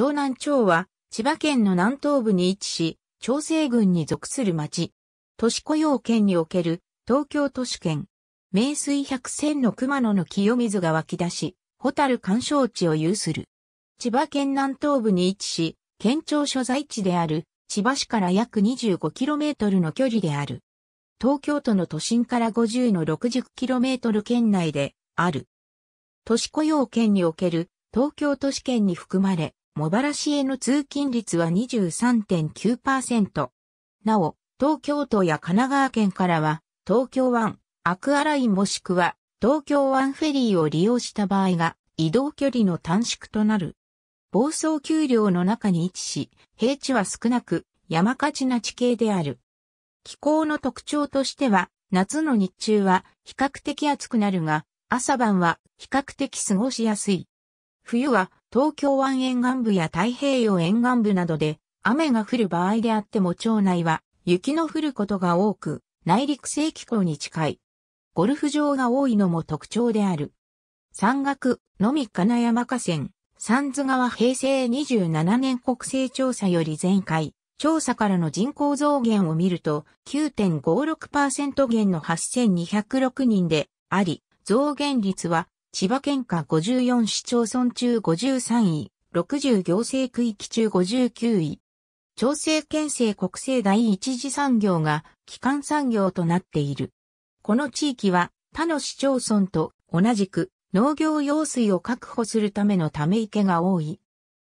長南町は、千葉県の南東部に位置し、長生郡に属する町。都市雇用圏における、東京都市圏。名水百選の熊野の清水が湧き出し、ホタル干渉地を有する。千葉県南東部に位置し、県庁所在地である、千葉市から約 25km の距離である。東京都の都心から50の 60km 圏内である。都市雇用圏における東京都市圏に含まれ、茂原市への通勤率は23.9%。なお、東京都や神奈川県からは、東京湾、アクアラインもしくは、東京湾フェリーを利用した場合が、移動距離の短縮となる。房総丘陵の中に位置し、平地は少なく、山火事な地形である。気候の特徴としては、夏の日中は比較的暑くなるが、朝晩は比較的過ごしやすい。冬は東京湾沿岸部や太平洋沿岸部などで雨が降る場合であっても町内は雪の降ることが多く内陸性気候に近い。ゴルフ場が多いのも特徴である。山岳、のみ金山河川、三津川平成27年国勢調査より前回、調査からの人口増減を見ると9.56%減の8206人であり、増減率は千葉県下54市町村中53位、60行政区域中59位。調整県政国政第一次産業が基幹産業となっている。この地域は他の市町村と同じく農業用水を確保するためのため池が多い。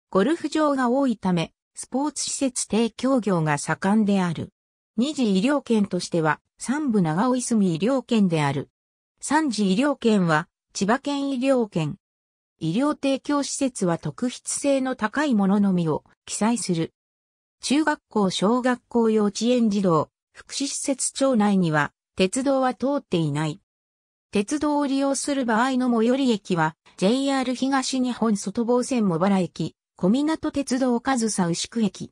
ゴルフ場が多いため、スポーツ施設提供業が盛んである。二次医療圏としては、三部長尾泉医療圏である。三次医療圏は、千葉県医療圏。医療提供施設は特筆性の高いもののみを記載する。中学校、小学校、幼稚園児童、福祉施設町内には鉄道は通っていない。鉄道を利用する場合の最寄り駅は JR 東日本外房線茂原駅、小港鉄道上総牛久駅。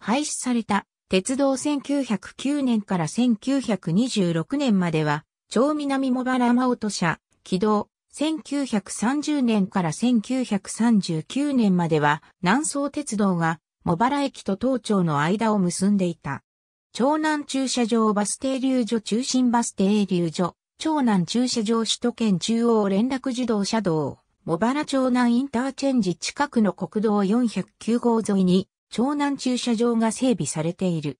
廃止された鉄道1909年から1926年までは、町南茂原真音社、軌道、1930年から1939年までは南総鉄道が茂原駅と東町の間を結んでいた。長南駐車場バス停留所中心バス停留所、長南駐車場首都圏中央連絡自動車道、茂原長南インターチェンジ近くの国道409号沿いに長南駐車場が整備されている。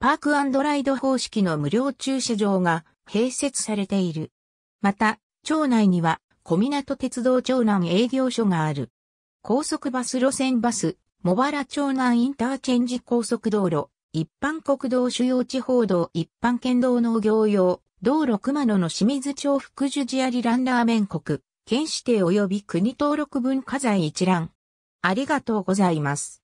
パークライド方式の無料駐車場が併設されている。また、町内には小湊鉄道長南営業所がある。高速バス路線バス、茂原長南インターチェンジ高速道路、一般国道主要地方道一般県道農業用、道路熊野の清水町福寿寺ありランラーメン国、県指定及び国登録文化財一覧。ありがとうございます。